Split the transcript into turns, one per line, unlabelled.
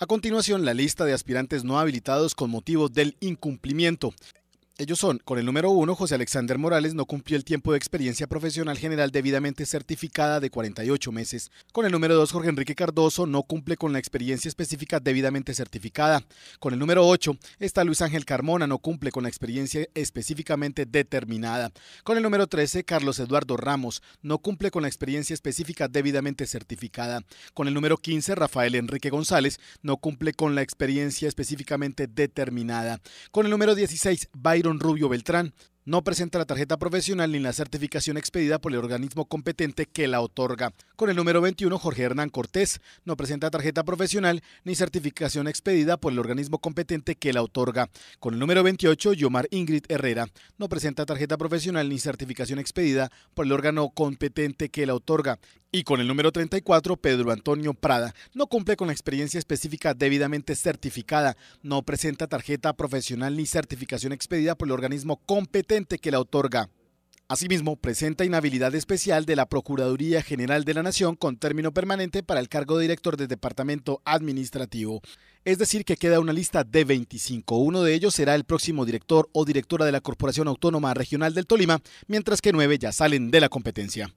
A continuación, la lista de aspirantes no habilitados con motivo del incumplimiento. Ellos son, con el número uno, José Alexander Morales no cumplió el tiempo de experiencia profesional general debidamente certificada de 48 meses. Con el número dos, Jorge Enrique Cardoso no cumple con la experiencia específica debidamente certificada. Con el número 8 está Luis Ángel Carmona, no cumple con la experiencia específicamente determinada. Con el número 13, Carlos Eduardo Ramos, no cumple con la experiencia específica debidamente certificada. Con el número 15, Rafael Enrique González, no cumple con la experiencia específicamente determinada. Con el número 16, Rubio Beltrán, no presenta la tarjeta profesional ni la certificación expedida por el organismo competente que la otorga. Con el número 21, Jorge Hernán Cortés no presenta tarjeta profesional ni certificación expedida por el organismo competente que la otorga. Con el número 28, Yomar Ingrid Herrera no presenta tarjeta profesional ni certificación expedida por el órgano competente que la otorga. Y con el número 34, Pedro Antonio Prada. No cumple con la experiencia específica debidamente certificada. No presenta tarjeta profesional ni certificación expedida por el organismo competente que la otorga. Asimismo, presenta inhabilidad especial de la Procuraduría General de la Nación con término permanente para el cargo de director del Departamento Administrativo. Es decir, que queda una lista de 25. Uno de ellos será el próximo director o directora de la Corporación Autónoma Regional del Tolima, mientras que nueve ya salen de la competencia.